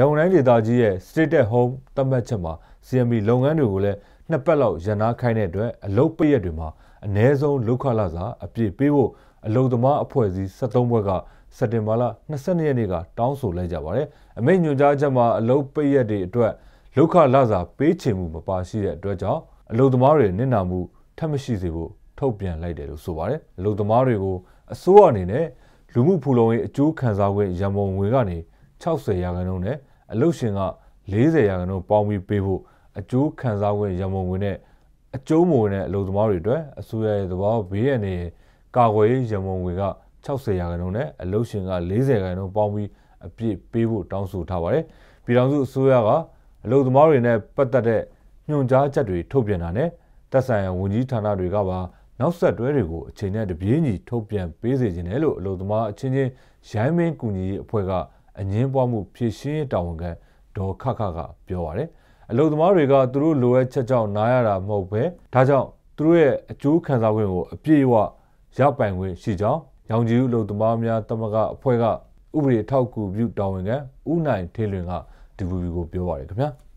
ရန်ကုန်တိုင်းဒေသကြီးရဲ့ State at Home သတ်မှတ်ချက်မှာ CME လုပ်ငန်းတွေကိုလည်းနှစ်ပတ်လောက်ရန်နာခိုင်းတဲ့အတွက်အလုပ်ပိတ်ရက်တွေမှာအ ਨੇ ဆုံးလောက်ခလာစာအပြည့်ပေးဖို့အလုံသမားအဖွဲ့အစည်း73ဘွဲ့ကစက်တင်ဘာလ22ရက်နေ့ကတောင်းဆိုလိုက်ကြပါတယ်။အမိန့်ညွှန်ကြားချက်မှာအလုံပိတ်ရက်တွေအတွက်လောက်ခလာစာပေးချင်မှုမပါရှိတဲ့အတွက်ကြောင့်အလုံသမားတွေနစ်နာမှုထပ်မရှိစေဖို့ထုတ်ပြန်လိုက်တယ်လို့ဆိုပါတယ်။အလုံသမားတွေကိုအစိုးရအနေနဲ့လူမှုဖူလုံရေးအကျိုးခံစားခွင့်ရန်ပုံငွေကနေ60ရာခိုင်နှုန်းနဲ့အလုရှင်က40ရာခိုင်နှုန်းပေါင်းပြီးပေးဖို့အကျိုးခံစားခွင့်ရမုံငွေနဲ့အကျိုးမဝင်တဲ့အလုပ်သမားတွေအတွက်အစိုးရရဲ့သဘောဘေးရန်နဲ့ကာကွယ်ရေးရမုံငွေက60ရာခိုင်နှုန်းနဲ့အလုရှင်က40ရာခိုင်နှုန်းပေါင်းပြီးအပြစ်ပေးဖို့တောင်းဆိုထားပါတယ်။ပြည်ထောင်စုအစိုးရကအလုပ်သမားတွေနဲ့ပတ်သက်တဲ့ညွန်ကြားချက်တွေထုတ်ပြန်တာနဲ့သက်ဆိုင်ရာဝန်ကြီးဌာနတွေကပါနောက်ဆက်တွဲတွေကိုအချိန်နဲ့တပြေးညီထုတ်ပြန်ပေးစေခြင်းတယ်လို့အလို့သမားအချင်းချင်းရိုင်းမင်းကူညီရေးအဖွဲ့ကအငင်းပွားမှုဖြည့်ရှင်းရေးတာဝန်ခံဒေါ်ခခကပြောပါတယ်။အလုံသမားတွေကသူတို့လိုအပ်ချက်ကြောင့်နားရတာမဟုတ်ပဲဒါကြောင့်သူတို့ရဲ့အကျိုးခံစားခွင့်ကိုအပြည့်အဝရပိုင်ခွင့်ရှိကြောင်းရောင်ကြီးဦးအလုံသမားများတမကအဖွဲ့ကဥပဒေထောက်ကူပြုတာဝန်ခံဦးနိုင်ထေလွင်က DVB ကိုပြောပါတယ်ခင်ဗျာ။